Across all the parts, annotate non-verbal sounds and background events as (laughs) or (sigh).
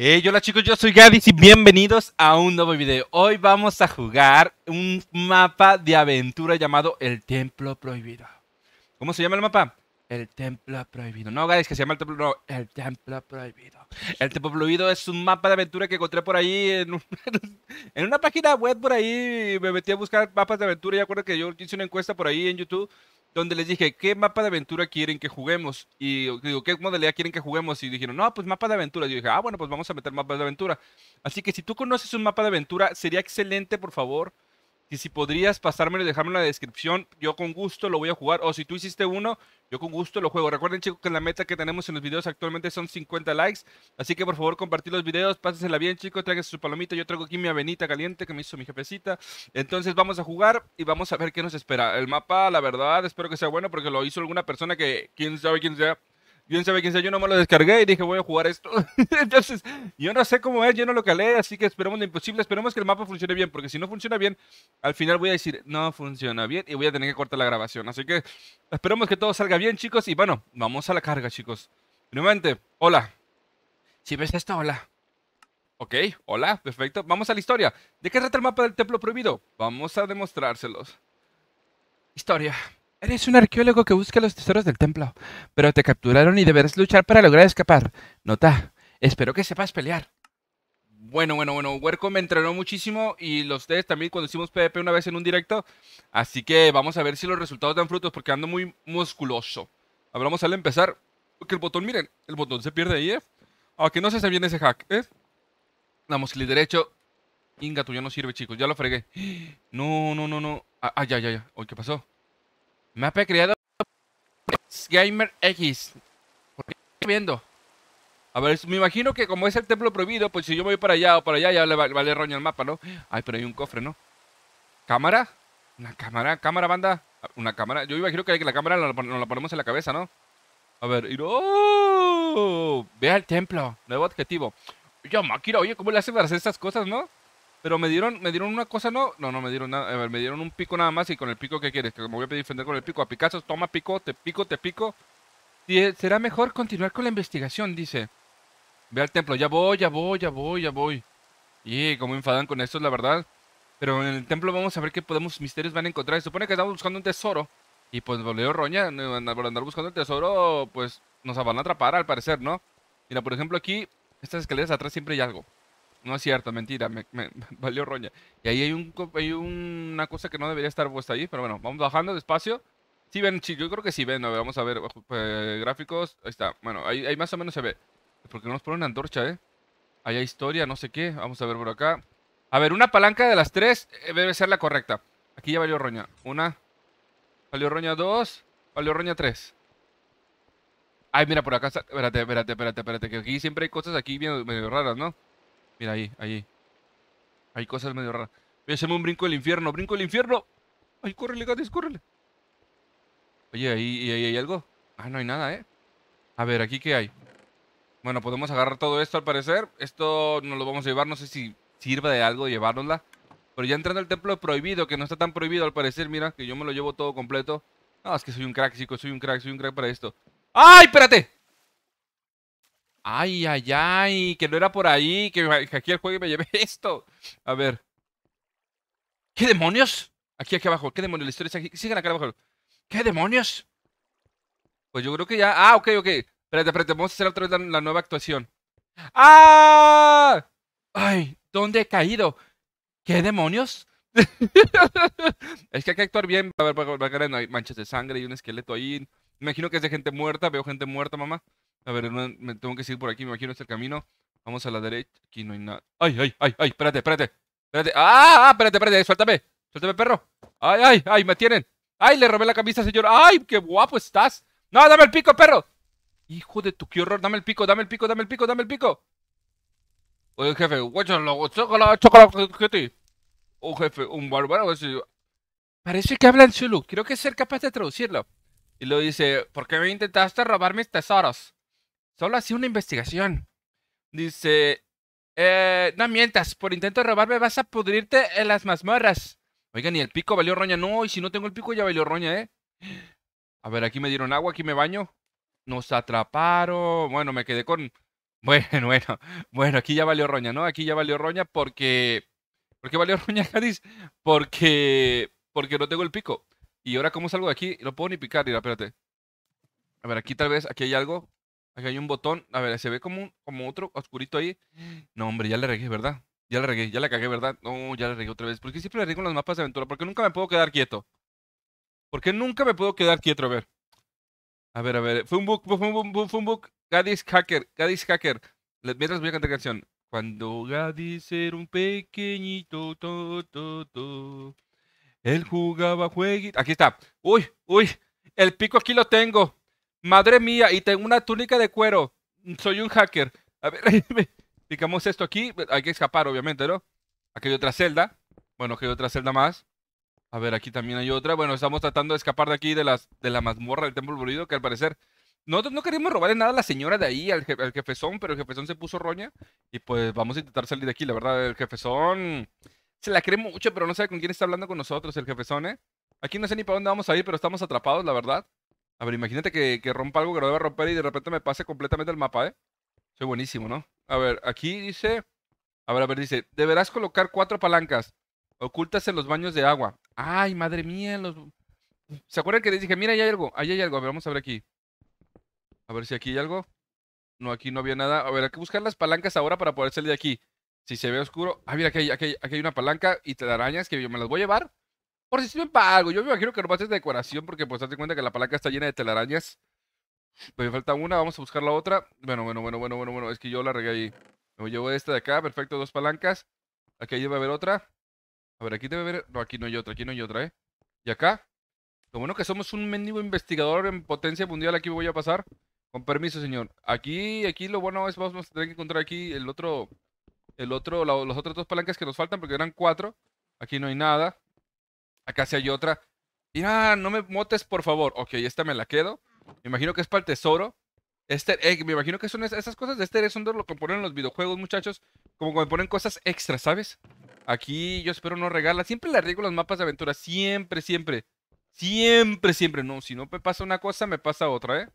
Hey, eh, hola chicos, yo soy Gadis y bienvenidos a un nuevo video. Hoy vamos a jugar un mapa de aventura llamado El Templo Prohibido. ¿Cómo se llama el mapa? El templo prohibido. No, guys, que se llama el templo. el templo prohibido. El templo prohibido es un mapa de aventura que encontré por ahí (laughs) en, una página web por ahí. Me metí a buscar mapas de aventura. Y acuerdo que yo hice una encuesta por ahí en YouTube donde les dije, ¿qué mapa de aventura quieren que juguemos? Y digo, ¿qué modalidad quieren que juguemos? Y dijeron, no, pues mapa de aventura. yo dije, ah, bueno, pues vamos a meter mapas de aventura. Así que si tú conoces un mapa de aventura, sería excelente, por favor, y si podrías pasármelo y dejarme en la descripción, yo con gusto lo voy a jugar. O si tú hiciste uno, yo con gusto lo juego. Recuerden, chicos, que la meta que tenemos en los videos actualmente son 50 likes. Así que por favor, compartir los videos, pásensela bien, chicos. Tráiganse su palomita. Yo traigo aquí mi avenita caliente que me hizo mi jefecita. Entonces vamos a jugar y vamos a ver qué nos espera. El mapa, la verdad, espero que sea bueno porque lo hizo alguna persona que quién sabe quién sea. Yo en quién yo no me lo descargué y dije, voy a jugar esto. (laughs) Entonces, yo no sé cómo es, yo no lo calé, así que esperemos lo imposible, esperemos que el mapa funcione bien, porque si no funciona bien, al final voy a decir, no funciona bien y voy a tener que cortar la grabación. Así que esperemos que todo salga bien, chicos, y bueno, vamos a la carga, chicos. Nuevamente, hola. Si ves esto, hola. Ok, hola, perfecto. Vamos a la historia. ¿De qué trata el mapa del templo prohibido? Vamos a demostrárselos. Historia. Eres un arqueólogo que busca los tesoros del templo, pero te capturaron y deberás luchar para lograr escapar. Nota, espero que sepas pelear. Bueno, bueno, bueno, Huerco me entrenó muchísimo y los ustedes también cuando hicimos PvP una vez en un directo. Así que vamos a ver si los resultados dan frutos porque ando muy musculoso. A vamos al empezar. Porque el botón, miren, el botón se pierde ahí, ¿eh? Aunque ah, no se hace bien ese hack, ¿eh? clic derecho. Inga, tú ya no sirve, chicos, ya lo fregué. (gasps) No, no, no, no. ay ah, ah, ya, ya, ya. ¿Qué pasó? Mapa creado Gamer X. ¿Por qué estoy viendo? A ver, me imagino que como es el templo prohibido, pues si yo me voy para allá o para allá, ya le vale, roña el mapa, ¿no? Ay, pero hay un cofre, ¿no? ¿Cámara? ¿Una cámara? ¿Cámara, banda? ¿Una cámara? Yo imagino que la cámara nos la ponemos en la cabeza, ¿no? A ver, y Ve al templo. Nuevo objetivo. Yo, máquina, oye, ¿cómo le hacen para hacer estas cosas, no? Pero me dieron, me dieron una cosa, no, no, no me dieron nada, a ver, me dieron un pico nada más y con el pico ¿qué quieres? Que me voy a defender con el pico. A Picasso, toma pico, te pico, te pico. Eh, será mejor continuar con la investigación, dice. Ve al templo, ya voy, ya voy, ya voy, ya voy. Y como enfadan con esto, la verdad. Pero en el templo vamos a ver qué podemos, misterios van a encontrar. Se supone que estamos buscando un tesoro. Y pues volvió Roña, por andar buscando el tesoro, pues nos van a atrapar al parecer, ¿no? Mira, por ejemplo aquí, estas escaleras atrás siempre hay algo. No es cierto, mentira, me, (laughs) valió roña. Y ahí hay, un, una cosa que no debería estar puesta ahí, pero bueno, vamos bajando despacio. Sí ven, chicos, yo creo que sí ven, vamos a ver eh, gráficos. Ahí está, bueno, ahí, más o menos se ve. Porque no nos ponen antorcha, ¿eh? Ahí hay historia, no sé qué. Vamos a ver por acá. A ver, una palanca de las tres eh, debe ser la correcta. Aquí ya valió roña. Una, valió roña dos, valió roña tres. Ay, mira, por acá está... Espérate, espérate, espérate, espérate. Que aquí siempre hay cosas aquí medio raras, ¿no? Mira ahí, ahí. Hay cosas medio raras. Voy un brinco del infierno, brinco del infierno. Ay, córrele, Gatis, córrele. Oye, ahí, ahí hay algo. Ah, no hay nada, ¿eh? A ver, ¿aquí qué hay? Bueno, podemos agarrar todo esto al parecer. Esto nos lo vamos a llevar. No sé si sirva de algo llevárnosla. Pero ya entrando al templo prohibido, que no está tan prohibido al parecer. Mira, que yo me lo llevo todo completo. Ah, es que soy un crack, chicos. Soy un crack, soy un crack para esto. ¡Ay, espérate! Ay, ay, ay, que no era por ahí, que, aquí el juego me llevé (laughs) esto. A ver. ¿Qué demonios? Aquí, aquí abajo, ¿qué demonios? La historia aquí. Sigan acá abajo. ¿Qué demonios? Pues yo creo que ya... Ah, ok, ok. Espérate, espérate, vamos a hacer otra vez la, nueva actuación. ¡Ah! Ay, ¿dónde he caído? ¿Qué demonios? (laughs) es que hay que actuar bien. A ver, hay manchas de sangre y un esqueleto ahí. imagino que es de gente muerta. Veo gente muerta, mamá. A ver, me tengo que seguir por aquí, me imagino este camino. Vamos a la derecha. Aquí no hay nada. ¡Ay, ay, ay, ay! Espérate, espérate. Espérate. ¡Ah, ¡Ah! Espérate, espérate. Suéltame. Suéltame, perro. ¡Ay, ay, ay! Me tienen. ¡Ay! Le robé la camisa, señor. ¡Ay! ¡Qué guapo estás! ¡No! ¡Dame el pico, perro! Hijo de tu, qué horror. Dame el pico, dame el pico, dame el pico, dame el pico. Oye, jefe, guáchalo, chocolate. Oh, jefe, un bárbaro. Parece que habla en Zulu. Creo que ser capaz de traducirlo. Y luego dice, ¿por qué me intentaste robar mis tesoros? Solo hacía una investigación. Dice, eh, no mientas, por intento robarme vas a pudrirte en las mazmorras. Oigan, y el pico valió roña. No, y si no tengo el pico ya valió roña, ¿eh? A ver, aquí me dieron agua, aquí me baño. Nos atraparon. Bueno, me quedé con... (laughs) Bueno, bueno, bueno, aquí ya valió roña, ¿no? Aquí ya valió roña porque... ¿Por qué valió roña, Jadis? Porque... Porque no tengo el pico. Y ahora, ¿cómo salgo de aquí? No puedo ni picar, mira, espérate. A ver, aquí tal vez, aquí hay algo. Aquí hay un botón. A ver, se ve como, como otro oscurito ahí. (gasps) No, hombre, ya le regué, ¿verdad? Ya le regué, ya le cagué, ¿verdad? No, ya le regué otra vez. ¿Por qué siempre le riego en los mapas de aventura? Porque nunca me puedo quedar quieto. Porque nunca me puedo quedar quieto, a ver. A ver, a ver. Fue un book, fue un book, fue un Gadis Hacker, Gadis Hacker. Mientras voy a cantar canción. Cuando Gadis era un pequeñito, to, él jugaba jueguito. Aquí está. Uy, uy. El pico aquí lo tengo madre mía, y tengo una túnica de cuero, soy un hacker. A ver, Picamos (laughs) esto aquí, hay que escapar, obviamente, ¿no? Aquí hay otra celda, bueno, aquí hay otra celda más. A ver, aquí también hay otra. Bueno, estamos tratando de escapar de aquí, de, las, de la mazmorra del templo volvido, que al parecer... Nosotros no queríamos robarle nada a la señora de ahí, al, al, jefezón, pero el jefezón se puso roña. Y pues vamos a intentar salir de aquí, la verdad. El jefezón se la cree mucho, pero no sabe con quién está hablando con nosotros, el jefezón, ¿eh? Aquí no sé ni para dónde vamos a ir, pero estamos atrapados, la verdad. A ver, imagínate que, rompa algo que lo deba romper y de repente me pase completamente el mapa, ¿eh? Soy buenísimo, ¿no? A ver, aquí dice... A ver, a ver, dice, deberás colocar cuatro palancas ocultas en los baños de agua. Ay, madre mía, los... ¿Se acuerdan que les dije, mira, ahí hay algo, ahí hay algo? A ver, vamos a ver aquí. A ver si aquí hay algo. No, aquí no había nada. A ver, hay que buscar las palancas ahora para poder salir de aquí. Si se ve oscuro. Ah, mira, aquí hay, aquí hay, aquí hay una palanca y te arañas que yo me las voy a llevar. Por si sirven para algo. Yo me imagino que nomás es de decoración, porque pues date cuenta que la palanca está llena de telarañas. Pues, me falta una, vamos a buscar la otra. Bueno, bueno, bueno, bueno, bueno, bueno. Es que yo la regué ahí. Me llevo esta de acá, perfecto, dos palancas. Aquí debe haber otra. A ver, aquí debe haber. No, aquí no hay otra, aquí no hay otra, ¿eh? Y acá. Lo bueno que somos un mendigo investigador en potencia mundial, aquí voy a pasar. Con permiso, señor. Aquí, aquí lo bueno es vamos a tener que encontrar aquí el otro. El otro, los otros dos palancas que nos faltan, porque eran cuatro. Aquí no hay nada. Acá sí hay otra. Mira, no me motes, por favor. Ok, esta me la quedo. Me imagino que es para el tesoro. Este eh, me imagino que son esas cosas de este son de lo que ponen en los videojuegos, muchachos. Como cuando ponen cosas extras, ¿sabes? Aquí yo espero no regala. Siempre le arriesgo los mapas de aventura. Siempre, siempre. Siempre, siempre. No, si no me pasa una cosa, me pasa otra, ¿eh?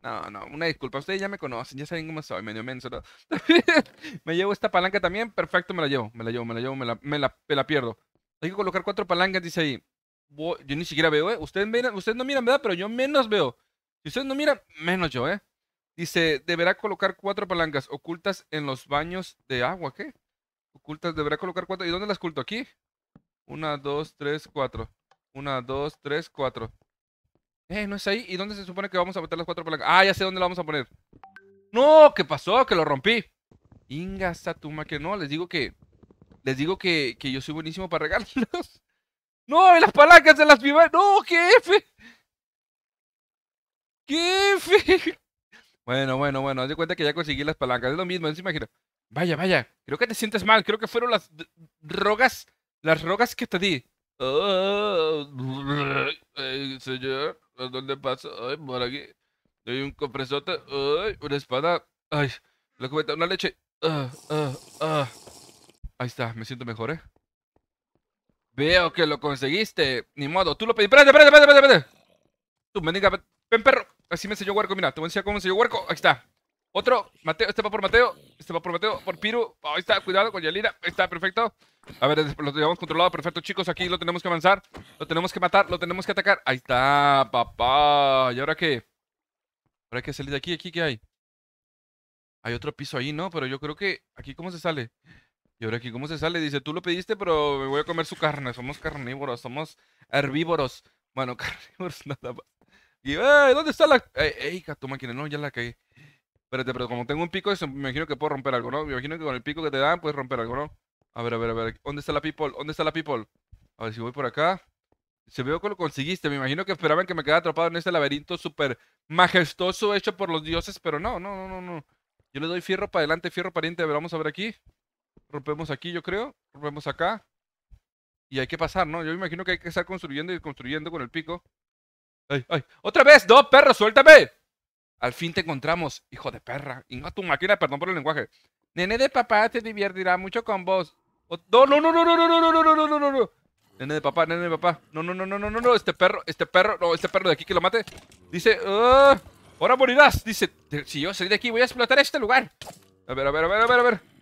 No, no, una disculpa. Ustedes ya me conocen, ya saben cómo soy, medio menso. (laughs) me llevo esta palanca también. Perfecto, me la llevo. Me la llevo, me la llevo, me la pierdo. Hay que colocar cuatro palancas, dice ahí. Yo ni siquiera veo, ¿eh? Ustedes, no miran, ¿verdad? Pero yo menos veo. Si ustedes no miran, menos yo, ¿eh? Dice, deberá colocar cuatro palancas ocultas en los baños de agua, ¿qué? Ocultas, deberá colocar cuatro. ¿Y dónde las oculto? Aquí. Una, dos, tres, cuatro. Una, dos, tres, cuatro. Eh, no es ahí. ¿Y dónde se supone que vamos a meter las cuatro palancas? Ah, ya sé dónde la vamos a poner. No, ¿qué pasó? Que lo rompí. Inga Satuma, que no, les digo que les digo que, yo soy buenísimo para regalos. (laughs) No, las palancas de las vivas! No, qué fe! Qué fe! (laughs) Bueno, bueno, bueno. Haz de cuenta que ya conseguí las palancas. Es lo mismo, no se imagina. Vaya, vaya. Creo que te sientes mal. Creo que fueron las rogas. Las rogas que te di. Ah, señor, ¿a dónde paso? Ay, por aquí. Hay un compresote. Ay, una espada. Ay, lo que una leche. Ah, ah, ah. Ahí está, me siento mejor, ¿eh? Veo que lo conseguiste. Ni modo, tú lo pedí. Espérate, espérate, espérate, espérate. Tú, mendiga, ven, perro. Así me enseñó Huerco, mira. Te voy a enseñar cómo me enseñó Huerco. Ahí está. Otro, Mateo, este va por Mateo, este va por Mateo, por Piru. ahí está, cuidado con Ahí está perfecto. A ver, lo llevamos controlado, perfecto, chicos. Aquí lo tenemos que avanzar, lo tenemos que matar, lo tenemos que atacar. Ahí está, papá. ¿Y ahora qué? Ahora hay que salir de aquí, aquí, ¿qué hay? Hay otro piso ahí, ¿no? Pero yo creo que. ¿Aquí cómo se sale? Y ahora aquí, ¿cómo se sale? Dice, tú lo pediste, pero me voy a comer su carne. Somos carnívoros, somos herbívoros. Bueno, (laughs) carnívoros nada más. Y, ¡Ey! Eh, ¿Dónde está la...? ¡Ey, tu máquina! No, ya la caí. Espérate, pero como tengo un pico, me imagino que puedo romper algo, ¿no? Me imagino que con el pico que te dan puedes romper algo, ¿no? A ver, a ver, a ver. ¿Dónde está la people? ¿Dónde está la people? A ver si voy por acá. Se veo que lo conseguiste. Me imagino que esperaban que me quedara atrapado en este laberinto súper majestuoso hecho por los dioses, pero no, no, no, no, no. Yo le doy fierro para adelante, fierro pariente, A ver, vamos a ver aquí rompemos aquí, yo creo, rompemos acá. Y hay que pasar, ¿no? Yo me imagino que hay que estar construyendo y construyendo con el pico. ¡Ay, ay! ¡Otra vez! ¡No, perro, suéltame! Al fin te encontramos, hijo de perra. Inga tu máquina, perdón por el lenguaje. Nene de papá te divertirá mucho con vos. No, no, no, no, no, no, no, no, no, no, no, no. Nene de papá, nene de papá. No, no, no, no, no, no, no. Este perro, este perro, no, este perro de aquí que lo mate. Dice, ahora morirás. Dice, si yo salí de aquí voy a explotar este lugar. A ver, a ver, a ver, a ver, a ver.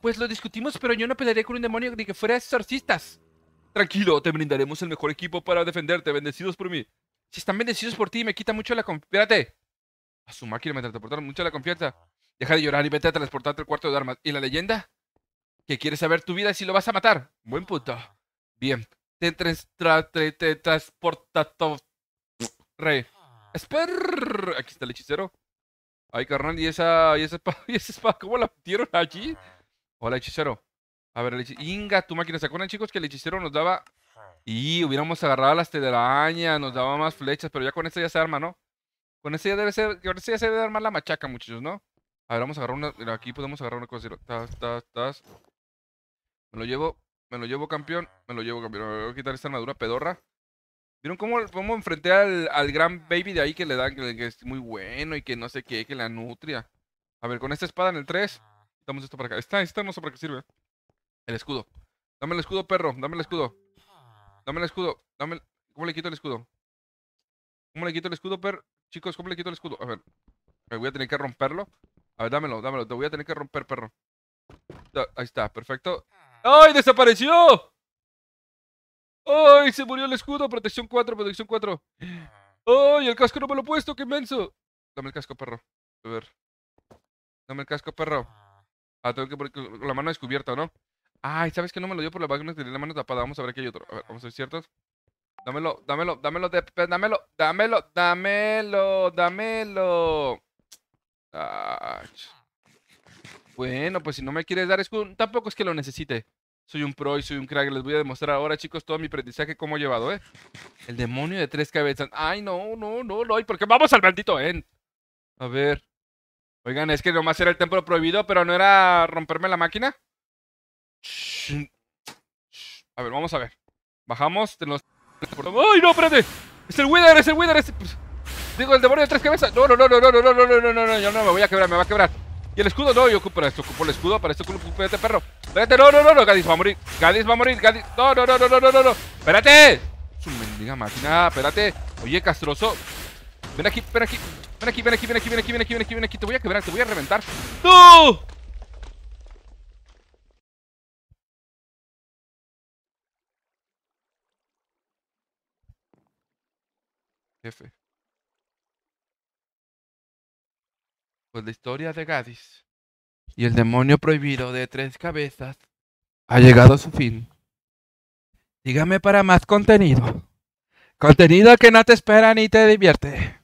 Pues lo discutimos, pero yo no pelearía con un demonio de que fuera exorcistas. Tranquilo, te brindaremos el mejor equipo para defenderte, bendecidos por mí. Si están bendecidos por ti, me quita mucho la confianza. Espérate. A su máquina me transportaron mucho la confianza. Deja de llorar y vete a transportarte al cuarto de armas. ¿Y la leyenda? Que quieres saber tu vida si lo vas a matar. Buen puto. Bien. Te, transporta Rey. Esper. Aquí está el hechicero. Ay, carnal, ¿y esa, y esa espada? (laughs) ¿Y esa espada? ¿Cómo la metieron allí? Hola, hechicero. A ver, el hechicero. Inga, tu máquina. ¿Se acuerdan, chicos, que el hechicero nos daba. Y hubiéramos agarrado las telarañas, nos daba más flechas, pero ya con esta ya se arma, ¿no? Con esta ya debe ser. Con ya se debe armar la machaca, muchachos, ¿no? A ver, vamos a agarrar una. Aquí podemos agarrar una cosa. Me lo llevo. Me lo llevo, campeón. Me lo llevo, campeón. Me voy a quitar esta armadura pedorra. ¿Vieron cómo, enfrenté al, al, gran baby de ahí que le dan que, es muy bueno y que no sé qué, que la nutria? A ver, con esta espada en el 3. Damos esto para acá. está está, no sé para qué sirve. El escudo. Dame el escudo, perro. Dame el escudo. Dame el escudo. Dame el... ¿Cómo le quito el escudo? ¿Cómo le quito el escudo, perro? Chicos, ¿cómo le quito el escudo? A ver. Me voy a tener que romperlo. A ver, dámelo, dámelo. Te voy a tener que romper, perro. Ahí está, perfecto. ¡Ay, desapareció! ¡Ay, se murió el escudo! Protección 4, protección 4. ¡Ay, el casco no me lo he puesto! ¡Qué menso! Dame el casco, perro. A ver. Dame el casco, perro. Ah, tengo que poner la mano descubierta, ¿no? Ay, ¿sabes que no me lo dio por la página? Tenía la mano tapada. Vamos a ver qué hay otro. A ver, vamos a ver, ¿cierto? Dámelo, dámelo, dámelo, dámelo, dámelo, dámelo, dámelo. Ah, bueno, pues si no me quieres dar escudo, tampoco es que lo necesite. Soy un pro y soy un crack. Les voy a demostrar ahora, chicos, todo mi aprendizaje cómo he llevado, ¿eh? El demonio de tres cabezas. Ay, no, no, no, no. ¿Y por Vamos al maldito end. A ver. Oigan, es que nomás era el templo prohibido, pero no era romperme la máquina. A ver, vamos a ver. Bajamos, ¡Ay, no, espérate! ¡Es el Wither, es el Wither! Digo, el demonio de tres cabezas. No, no, no, no, no, no, no, no, no, no, no, yo no me voy a quebrar, me va a quebrar. Y el escudo, no, yo ocupo esto, ocupo el escudo, para esto ocupo este perro. Espérate, no, no, no, no, Gadis va a morir. Gadis va a morir, Gadis. No, no, no, no, no, no, no, no. Espérate. Su mendiga máquina, espérate. Oye, castroso. Ven aquí, ven aquí, ven aquí, ven aquí, ven aquí, ven aquí, ven aquí, ven aquí, ven aquí. Te voy a quebrar, te voy a reventar. ¡No! Jefe. Pues la historia de Gadis y el demonio prohibido de tres cabezas ha llegado a su fin. Dígame para más contenido. Contenido que no te espera ni te divierte.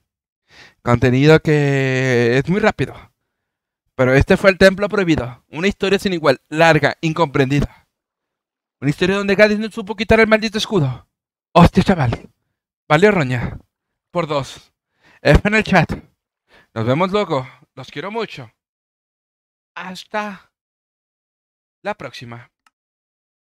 Contenido que es muy rápido. Pero este fue el templo prohibido. Una historia sin igual, larga, incomprendida. Una historia donde Gadis no supo quitar el maldito escudo. Hostia, chaval. Vale, roña. Por dos. F en el chat. Nos vemos luego. Los quiero mucho. Hasta la próxima.